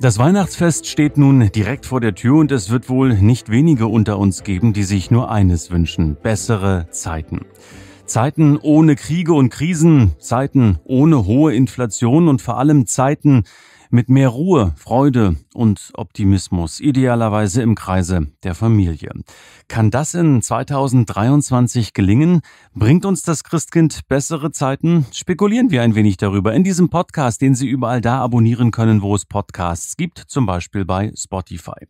Das Weihnachtsfest steht nun direkt vor der Tür und es wird wohl nicht wenige unter uns geben, die sich nur eines wünschen, bessere Zeiten. Zeiten ohne Kriege und Krisen, Zeiten ohne hohe Inflation und vor allem Zeiten, mit mehr Ruhe, Freude und Optimismus, idealerweise im Kreise der Familie. Kann das in 2023 gelingen? Bringt uns das Christkind bessere Zeiten? Spekulieren wir ein wenig darüber in diesem Podcast, den Sie überall da abonnieren können, wo es Podcasts gibt, zum Beispiel bei Spotify.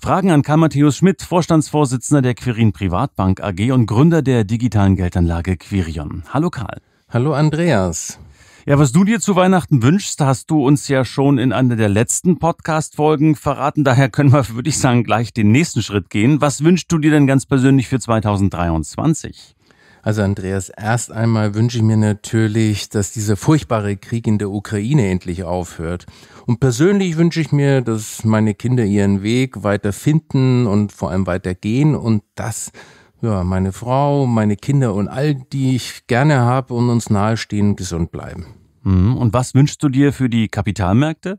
Fragen an Karl-Matthäus Schmidt, Vorstandsvorsitzender der Quirin Privatbank AG und Gründer der digitalen Geldanlage Quirion. Hallo Karl. Hallo Andreas. Ja, was du dir zu Weihnachten wünschst, hast du uns ja schon in einer der letzten Podcast-Folgen verraten. Daher können wir, würde ich sagen, gleich den nächsten Schritt gehen. Was wünschst du dir denn ganz persönlich für 2023? Also Andreas, erst einmal wünsche ich mir natürlich, dass dieser furchtbare Krieg in der Ukraine endlich aufhört. Und persönlich wünsche ich mir, dass meine Kinder ihren Weg weiter finden und vor allem weitergehen und das ja, meine Frau, meine Kinder und all die ich gerne habe und uns nahestehen, gesund bleiben. Mhm. Und was wünschst du dir für die Kapitalmärkte?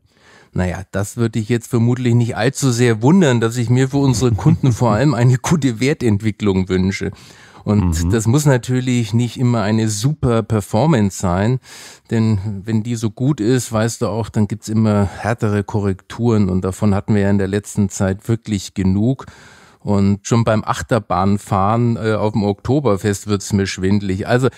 Naja, das würde ich jetzt vermutlich nicht allzu sehr wundern, dass ich mir für unsere Kunden vor allem eine gute Wertentwicklung wünsche. Und mhm. das muss natürlich nicht immer eine super Performance sein, denn wenn die so gut ist, weißt du auch, dann gibt's immer härtere Korrekturen und davon hatten wir ja in der letzten Zeit wirklich genug. Und schon beim Achterbahnfahren äh, auf dem Oktoberfest wird's mir schwindlig. Also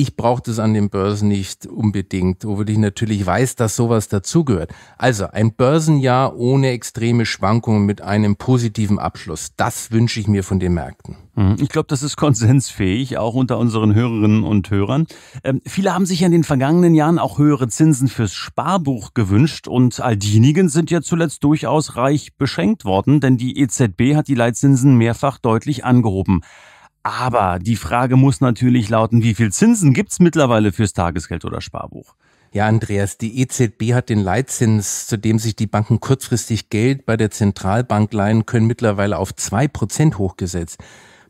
ich brauche das an den Börsen nicht unbedingt, obwohl ich natürlich weiß, dass sowas dazugehört. Also ein Börsenjahr ohne extreme Schwankungen mit einem positiven Abschluss, das wünsche ich mir von den Märkten. Hm, ich glaube, das ist konsensfähig, auch unter unseren Hörerinnen und Hörern. Ähm, viele haben sich in den vergangenen Jahren auch höhere Zinsen fürs Sparbuch gewünscht und all diejenigen sind ja zuletzt durchaus reich beschenkt worden, denn die EZB hat die Leitzinsen mehrfach deutlich angehoben. Aber die Frage muss natürlich lauten, wie viel Zinsen gibt es mittlerweile fürs Tagesgeld oder Sparbuch? Ja, Andreas, die EZB hat den Leitzins, zu dem sich die Banken kurzfristig Geld bei der Zentralbank leihen können, mittlerweile auf zwei Prozent hochgesetzt.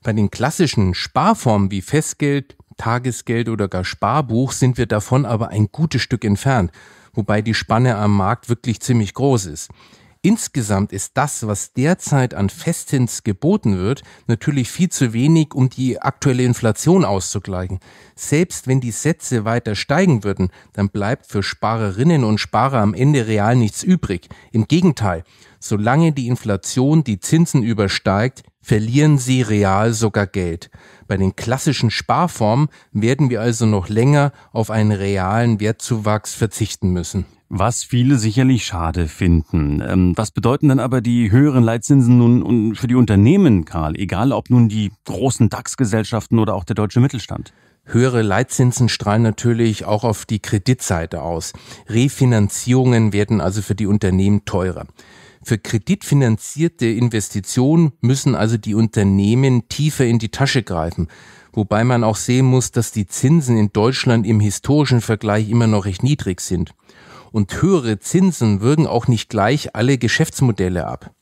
Bei den klassischen Sparformen wie Festgeld, Tagesgeld oder gar Sparbuch sind wir davon aber ein gutes Stück entfernt, wobei die Spanne am Markt wirklich ziemlich groß ist. Insgesamt ist das, was derzeit an Festzins geboten wird, natürlich viel zu wenig, um die aktuelle Inflation auszugleichen. Selbst wenn die Sätze weiter steigen würden, dann bleibt für Sparerinnen und Sparer am Ende real nichts übrig. Im Gegenteil, solange die Inflation die Zinsen übersteigt, verlieren sie real sogar Geld. Bei den klassischen Sparformen werden wir also noch länger auf einen realen Wertzuwachs verzichten müssen. Was viele sicherlich schade finden. Ähm, was bedeuten dann aber die höheren Leitzinsen nun für die Unternehmen, Karl? Egal ob nun die großen DAX-Gesellschaften oder auch der deutsche Mittelstand. Höhere Leitzinsen strahlen natürlich auch auf die Kreditseite aus. Refinanzierungen werden also für die Unternehmen teurer. Für kreditfinanzierte Investitionen müssen also die Unternehmen tiefer in die Tasche greifen, wobei man auch sehen muss, dass die Zinsen in Deutschland im historischen Vergleich immer noch recht niedrig sind. Und höhere Zinsen würgen auch nicht gleich alle Geschäftsmodelle ab.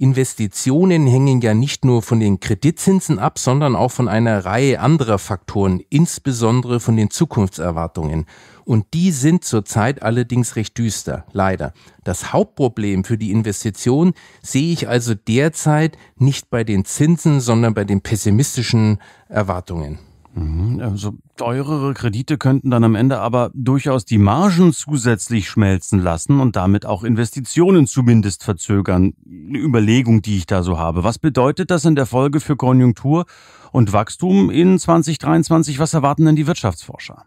Investitionen hängen ja nicht nur von den Kreditzinsen ab, sondern auch von einer Reihe anderer Faktoren, insbesondere von den Zukunftserwartungen. Und die sind zurzeit allerdings recht düster, leider. Das Hauptproblem für die Investition sehe ich also derzeit nicht bei den Zinsen, sondern bei den pessimistischen Erwartungen. Mhm, also teurere Kredite könnten dann am Ende aber durchaus die Margen zusätzlich schmelzen lassen und damit auch Investitionen zumindest verzögern. Eine Überlegung, die ich da so habe. Was bedeutet das in der Folge für Konjunktur und Wachstum in 2023? Was erwarten denn die Wirtschaftsforscher?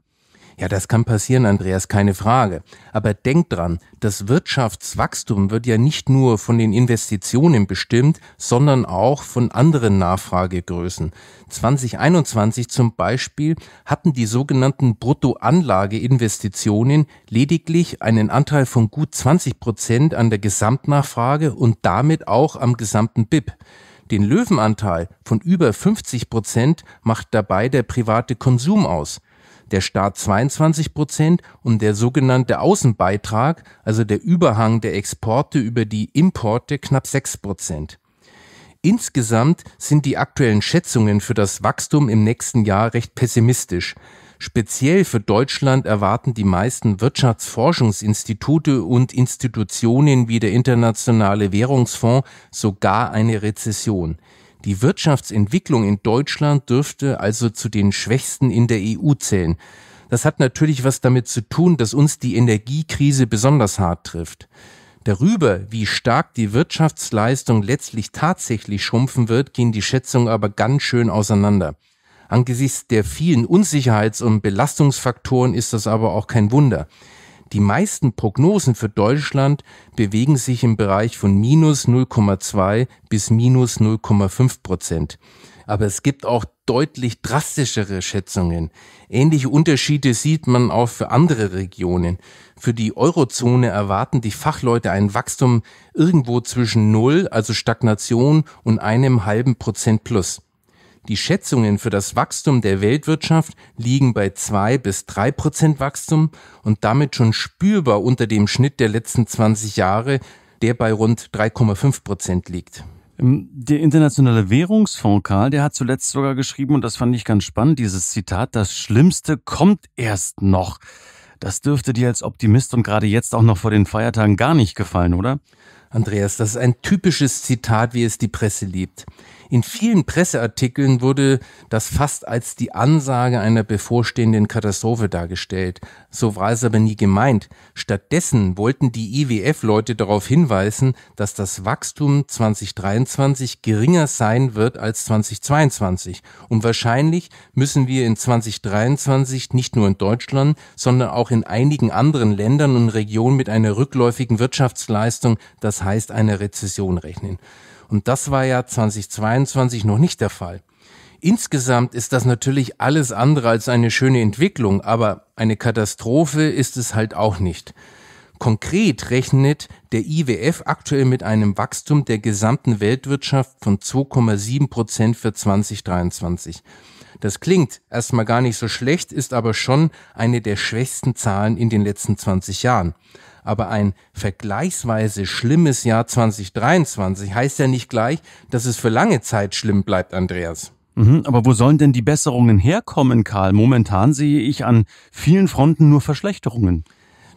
Ja, das kann passieren, Andreas, keine Frage. Aber denk dran, das Wirtschaftswachstum wird ja nicht nur von den Investitionen bestimmt, sondern auch von anderen Nachfragegrößen. 2021 zum Beispiel hatten die sogenannten Bruttoanlageinvestitionen lediglich einen Anteil von gut 20 Prozent an der Gesamtnachfrage und damit auch am gesamten BIP. Den Löwenanteil von über 50 Prozent macht dabei der private Konsum aus der Staat 22 Prozent und der sogenannte Außenbeitrag, also der Überhang der Exporte über die Importe, knapp 6 Prozent. Insgesamt sind die aktuellen Schätzungen für das Wachstum im nächsten Jahr recht pessimistisch. Speziell für Deutschland erwarten die meisten Wirtschaftsforschungsinstitute und Institutionen wie der Internationale Währungsfonds sogar eine Rezession. Die Wirtschaftsentwicklung in Deutschland dürfte also zu den schwächsten in der EU zählen. Das hat natürlich was damit zu tun, dass uns die Energiekrise besonders hart trifft. Darüber, wie stark die Wirtschaftsleistung letztlich tatsächlich schrumpfen wird, gehen die Schätzungen aber ganz schön auseinander. Angesichts der vielen Unsicherheits- und Belastungsfaktoren ist das aber auch kein Wunder. Die meisten Prognosen für Deutschland bewegen sich im Bereich von minus 0,2 bis minus 0,5 Prozent. Aber es gibt auch deutlich drastischere Schätzungen. Ähnliche Unterschiede sieht man auch für andere Regionen. Für die Eurozone erwarten die Fachleute ein Wachstum irgendwo zwischen Null, also Stagnation, und einem halben Prozent plus. Die Schätzungen für das Wachstum der Weltwirtschaft liegen bei zwei bis drei Prozent Wachstum und damit schon spürbar unter dem Schnitt der letzten 20 Jahre, der bei rund 3,5 Prozent liegt. Ähm, der Internationale Währungsfonds, Karl, der hat zuletzt sogar geschrieben, und das fand ich ganz spannend, dieses Zitat, das Schlimmste kommt erst noch. Das dürfte dir als Optimist und gerade jetzt auch noch vor den Feiertagen gar nicht gefallen, oder? Andreas, das ist ein typisches Zitat, wie es die Presse liebt. In vielen Presseartikeln wurde das fast als die Ansage einer bevorstehenden Katastrophe dargestellt. So war es aber nie gemeint. Stattdessen wollten die IWF-Leute darauf hinweisen, dass das Wachstum 2023 geringer sein wird als 2022. Und wahrscheinlich müssen wir in 2023 nicht nur in Deutschland, sondern auch in einigen anderen Ländern und Regionen mit einer rückläufigen Wirtschaftsleistung, das heißt einer Rezession rechnen. Und das war ja 2022 noch nicht der Fall. Insgesamt ist das natürlich alles andere als eine schöne Entwicklung, aber eine Katastrophe ist es halt auch nicht. Konkret rechnet der IWF aktuell mit einem Wachstum der gesamten Weltwirtschaft von 2,7 Prozent für 2023. Das klingt erstmal gar nicht so schlecht, ist aber schon eine der schwächsten Zahlen in den letzten 20 Jahren aber ein vergleichsweise schlimmes Jahr 2023 heißt ja nicht gleich, dass es für lange Zeit schlimm bleibt, Andreas. Mhm, aber wo sollen denn die Besserungen herkommen, Karl? Momentan sehe ich an vielen Fronten nur Verschlechterungen.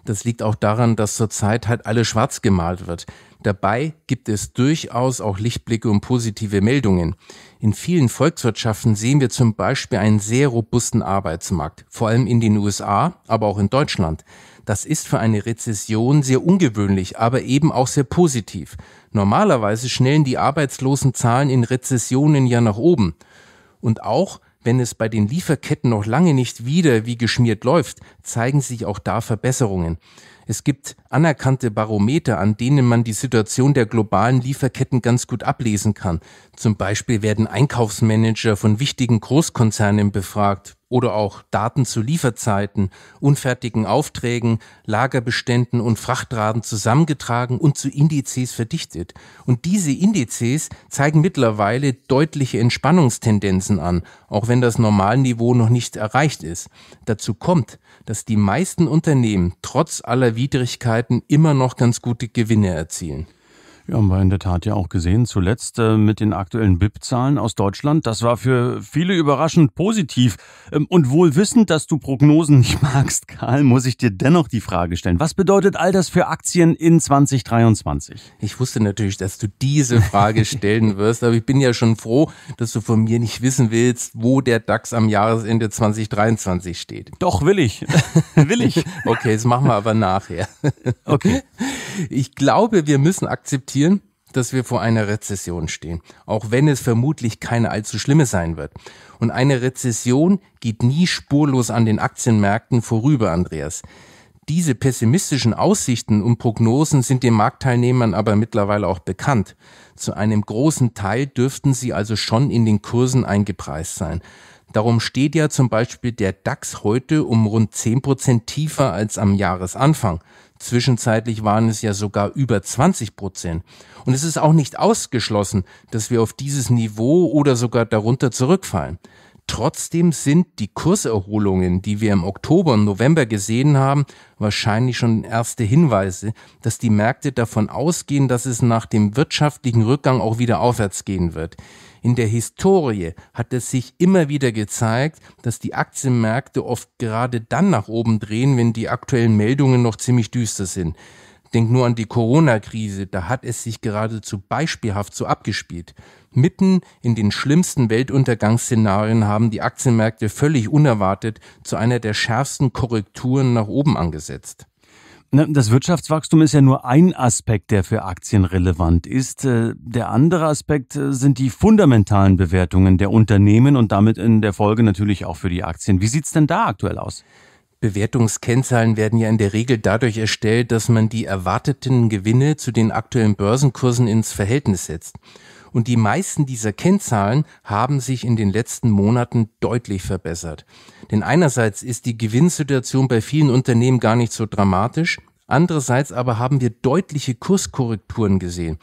Das liegt auch daran, dass zurzeit halt alles schwarz gemalt wird. Dabei gibt es durchaus auch Lichtblicke und positive Meldungen. In vielen Volkswirtschaften sehen wir zum Beispiel einen sehr robusten Arbeitsmarkt, vor allem in den USA, aber auch in Deutschland. Das ist für eine Rezession sehr ungewöhnlich, aber eben auch sehr positiv. Normalerweise schnellen die Arbeitslosenzahlen in Rezessionen ja nach oben. Und auch wenn es bei den Lieferketten noch lange nicht wieder wie geschmiert läuft, zeigen sich auch da Verbesserungen. Es gibt anerkannte Barometer, an denen man die Situation der globalen Lieferketten ganz gut ablesen kann. Zum Beispiel werden Einkaufsmanager von wichtigen Großkonzernen befragt oder auch Daten zu Lieferzeiten, unfertigen Aufträgen, Lagerbeständen und Frachtraten zusammengetragen und zu Indizes verdichtet. Und diese Indizes zeigen mittlerweile deutliche Entspannungstendenzen an, auch wenn das Normalniveau noch nicht erreicht ist. Dazu kommt, dass die meisten Unternehmen trotz aller Widrigkeiten immer noch ganz gute Gewinne erzielen. Ja, haben wir in der Tat ja auch gesehen. Zuletzt äh, mit den aktuellen BIP-Zahlen aus Deutschland. Das war für viele überraschend positiv. Ähm, und wohl wissend, dass du Prognosen nicht magst, Karl, muss ich dir dennoch die Frage stellen. Was bedeutet all das für Aktien in 2023? Ich wusste natürlich, dass du diese Frage stellen wirst, aber ich bin ja schon froh, dass du von mir nicht wissen willst, wo der DAX am Jahresende 2023 steht. Doch, will ich. will ich. okay, das machen wir aber nachher. okay. Ich glaube, wir müssen akzeptieren, passieren, dass wir vor einer Rezession stehen, auch wenn es vermutlich keine allzu schlimme sein wird. Und eine Rezession geht nie spurlos an den Aktienmärkten vorüber, Andreas. Diese pessimistischen Aussichten und Prognosen sind den Marktteilnehmern aber mittlerweile auch bekannt. Zu einem großen Teil dürften sie also schon in den Kursen eingepreist sein. Darum steht ja zum Beispiel der DAX heute um rund 10 Prozent tiefer als am Jahresanfang. Zwischenzeitlich waren es ja sogar über 20 Prozent. Und es ist auch nicht ausgeschlossen, dass wir auf dieses Niveau oder sogar darunter zurückfallen. Trotzdem sind die Kurserholungen, die wir im Oktober und November gesehen haben, wahrscheinlich schon erste Hinweise, dass die Märkte davon ausgehen, dass es nach dem wirtschaftlichen Rückgang auch wieder aufwärts gehen wird. In der Historie hat es sich immer wieder gezeigt, dass die Aktienmärkte oft gerade dann nach oben drehen, wenn die aktuellen Meldungen noch ziemlich düster sind. Denk nur an die Corona-Krise, da hat es sich geradezu beispielhaft so abgespielt. Mitten in den schlimmsten Weltuntergangsszenarien haben die Aktienmärkte völlig unerwartet zu einer der schärfsten Korrekturen nach oben angesetzt. Das Wirtschaftswachstum ist ja nur ein Aspekt, der für Aktien relevant ist. Äh, der andere Aspekt äh, sind die fundamentalen Bewertungen der Unternehmen und damit in der Folge natürlich auch für die Aktien. Wie sieht es denn da aktuell aus? Bewertungskennzahlen werden ja in der Regel dadurch erstellt, dass man die erwarteten Gewinne zu den aktuellen Börsenkursen ins Verhältnis setzt. Und die meisten dieser Kennzahlen haben sich in den letzten Monaten deutlich verbessert. Denn einerseits ist die Gewinnsituation bei vielen Unternehmen gar nicht so dramatisch, andererseits aber haben wir deutliche Kurskorrekturen gesehen.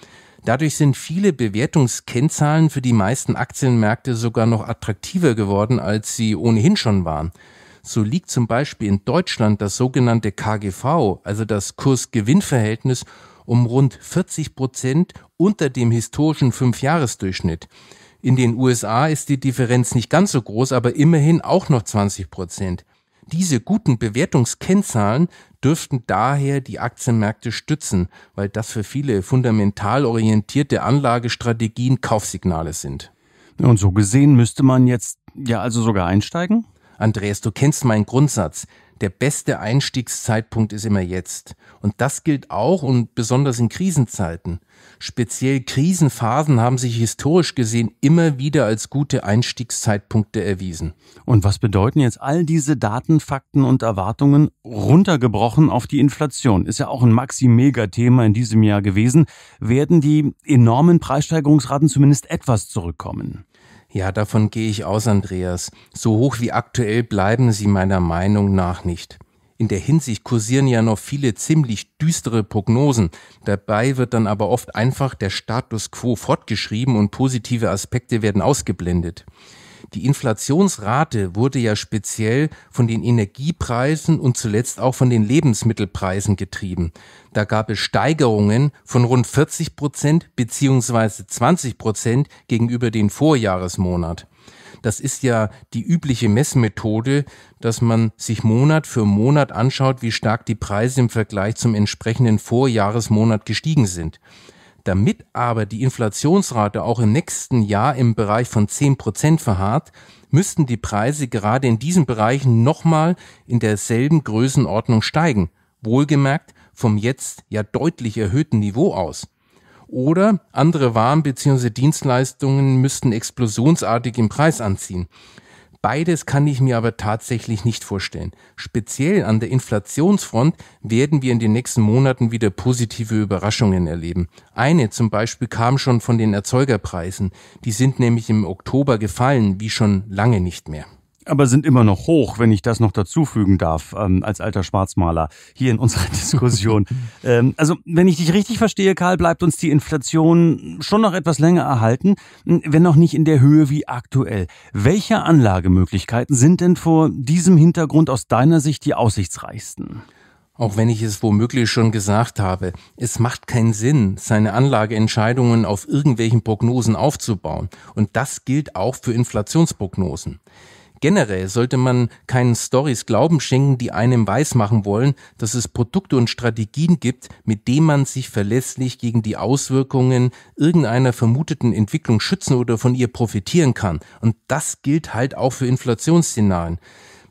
Dadurch sind viele Bewertungskennzahlen für die meisten Aktienmärkte sogar noch attraktiver geworden, als sie ohnehin schon waren. So liegt zum Beispiel in Deutschland das sogenannte KGV, also das Kursgewinnverhältnis, um rund 40 Prozent unter dem historischen Fünfjahresdurchschnitt. In den USA ist die Differenz nicht ganz so groß, aber immerhin auch noch 20 Prozent. Diese guten Bewertungskennzahlen dürften daher die Aktienmärkte stützen, weil das für viele fundamental orientierte Anlagestrategien Kaufsignale sind. Und so gesehen müsste man jetzt ja also sogar einsteigen? Andreas, du kennst meinen Grundsatz. Der beste Einstiegszeitpunkt ist immer jetzt. Und das gilt auch und besonders in Krisenzeiten. Speziell Krisenphasen haben sich historisch gesehen immer wieder als gute Einstiegszeitpunkte erwiesen. Und was bedeuten jetzt all diese Daten, Fakten und Erwartungen runtergebrochen auf die Inflation? Ist ja auch ein Maxi-Mega-Thema in diesem Jahr gewesen. Werden die enormen Preissteigerungsraten zumindest etwas zurückkommen? Ja, davon gehe ich aus, Andreas. So hoch wie aktuell bleiben sie meiner Meinung nach nicht. In der Hinsicht kursieren ja noch viele ziemlich düstere Prognosen. Dabei wird dann aber oft einfach der Status quo fortgeschrieben und positive Aspekte werden ausgeblendet. Die Inflationsrate wurde ja speziell von den Energiepreisen und zuletzt auch von den Lebensmittelpreisen getrieben. Da gab es Steigerungen von rund 40 Prozent beziehungsweise 20 Prozent gegenüber den Vorjahresmonat. Das ist ja die übliche Messmethode, dass man sich Monat für Monat anschaut, wie stark die Preise im Vergleich zum entsprechenden Vorjahresmonat gestiegen sind. Damit aber die Inflationsrate auch im nächsten Jahr im Bereich von 10 Prozent verharrt, müssten die Preise gerade in diesen Bereichen nochmal in derselben Größenordnung steigen, wohlgemerkt vom jetzt ja deutlich erhöhten Niveau aus. Oder andere Waren bzw. Dienstleistungen müssten explosionsartig im Preis anziehen. Beides kann ich mir aber tatsächlich nicht vorstellen. Speziell an der Inflationsfront werden wir in den nächsten Monaten wieder positive Überraschungen erleben. Eine zum Beispiel kam schon von den Erzeugerpreisen. Die sind nämlich im Oktober gefallen, wie schon lange nicht mehr aber sind immer noch hoch, wenn ich das noch dazufügen darf, ähm, als alter Schwarzmaler hier in unserer Diskussion. ähm, also, wenn ich dich richtig verstehe, Karl, bleibt uns die Inflation schon noch etwas länger erhalten, wenn auch nicht in der Höhe wie aktuell. Welche Anlagemöglichkeiten sind denn vor diesem Hintergrund aus deiner Sicht die aussichtsreichsten? Auch wenn ich es womöglich schon gesagt habe, es macht keinen Sinn, seine Anlageentscheidungen auf irgendwelchen Prognosen aufzubauen. Und das gilt auch für Inflationsprognosen. Generell sollte man keinen Stories Glauben schenken, die einem weismachen wollen, dass es Produkte und Strategien gibt, mit denen man sich verlässlich gegen die Auswirkungen irgendeiner vermuteten Entwicklung schützen oder von ihr profitieren kann. Und das gilt halt auch für Inflationsszenarien.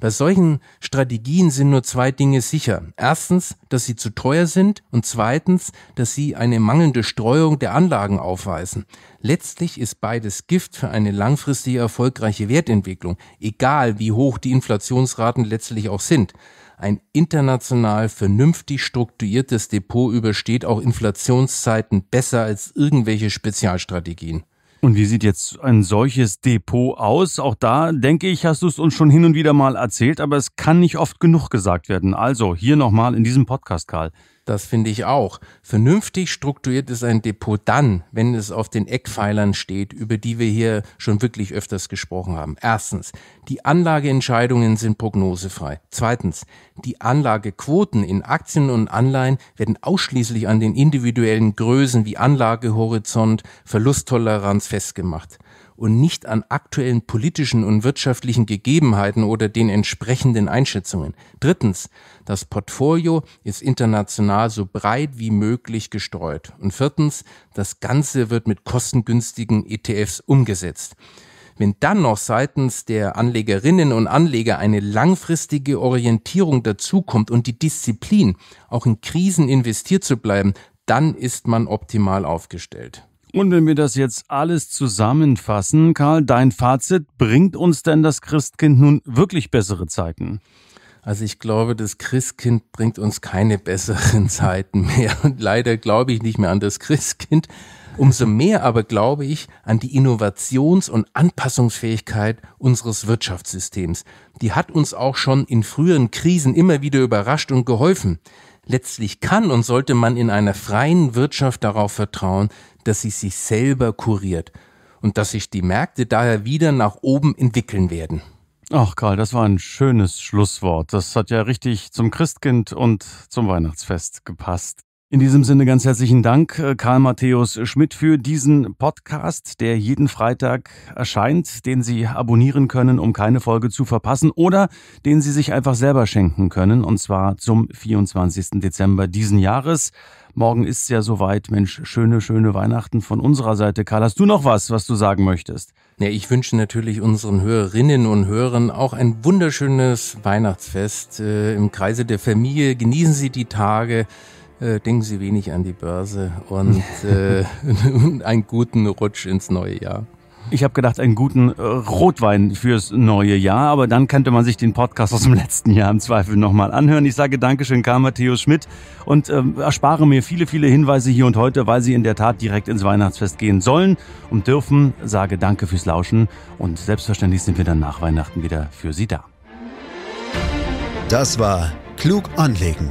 Bei solchen Strategien sind nur zwei Dinge sicher. Erstens, dass sie zu teuer sind und zweitens, dass sie eine mangelnde Streuung der Anlagen aufweisen. Letztlich ist beides Gift für eine langfristige erfolgreiche Wertentwicklung, egal wie hoch die Inflationsraten letztlich auch sind. Ein international vernünftig strukturiertes Depot übersteht auch Inflationszeiten besser als irgendwelche Spezialstrategien. Und wie sieht jetzt ein solches Depot aus? Auch da, denke ich, hast du es uns schon hin und wieder mal erzählt, aber es kann nicht oft genug gesagt werden. Also hier nochmal in diesem Podcast, Karl. Das finde ich auch. Vernünftig strukturiert ist ein Depot dann, wenn es auf den Eckpfeilern steht, über die wir hier schon wirklich öfters gesprochen haben. Erstens, die Anlageentscheidungen sind prognosefrei. Zweitens, die Anlagequoten in Aktien und Anleihen werden ausschließlich an den individuellen Größen wie Anlagehorizont, Verlusttoleranz festgemacht und nicht an aktuellen politischen und wirtschaftlichen Gegebenheiten oder den entsprechenden Einschätzungen. Drittens, das Portfolio ist international so breit wie möglich gestreut. Und viertens, das Ganze wird mit kostengünstigen ETFs umgesetzt. Wenn dann noch seitens der Anlegerinnen und Anleger eine langfristige Orientierung dazukommt und die Disziplin, auch in Krisen investiert zu bleiben, dann ist man optimal aufgestellt. Und wenn wir das jetzt alles zusammenfassen, Karl, dein Fazit, bringt uns denn das Christkind nun wirklich bessere Zeiten? Also ich glaube, das Christkind bringt uns keine besseren Zeiten mehr. Und leider glaube ich nicht mehr an das Christkind. Umso mehr aber glaube ich an die Innovations- und Anpassungsfähigkeit unseres Wirtschaftssystems. Die hat uns auch schon in früheren Krisen immer wieder überrascht und geholfen. Letztlich kann und sollte man in einer freien Wirtschaft darauf vertrauen, dass sie sich selber kuriert und dass sich die Märkte daher wieder nach oben entwickeln werden. Ach Karl, das war ein schönes Schlusswort. Das hat ja richtig zum Christkind und zum Weihnachtsfest gepasst. In diesem Sinne ganz herzlichen Dank, äh, Karl Matthäus Schmidt, für diesen Podcast, der jeden Freitag erscheint, den Sie abonnieren können, um keine Folge zu verpassen oder den Sie sich einfach selber schenken können, und zwar zum 24. Dezember diesen Jahres. Morgen ist es ja soweit. Mensch, schöne, schöne Weihnachten von unserer Seite. Karl, hast du noch was, was du sagen möchtest? Ja, ich wünsche natürlich unseren Hörerinnen und Hörern auch ein wunderschönes Weihnachtsfest äh, im Kreise der Familie. Genießen Sie die Tage. Äh, denken Sie wenig an die Börse und äh, einen guten Rutsch ins neue Jahr. Ich habe gedacht, einen guten äh, Rotwein fürs neue Jahr, aber dann könnte man sich den Podcast aus dem letzten Jahr im Zweifel nochmal anhören. Ich sage Dankeschön, Karl Matthäus Schmidt und ähm, erspare mir viele, viele Hinweise hier und heute, weil sie in der Tat direkt ins Weihnachtsfest gehen sollen und dürfen. Sage Danke fürs Lauschen und selbstverständlich sind wir dann nach Weihnachten wieder für Sie da. Das war Klug anlegen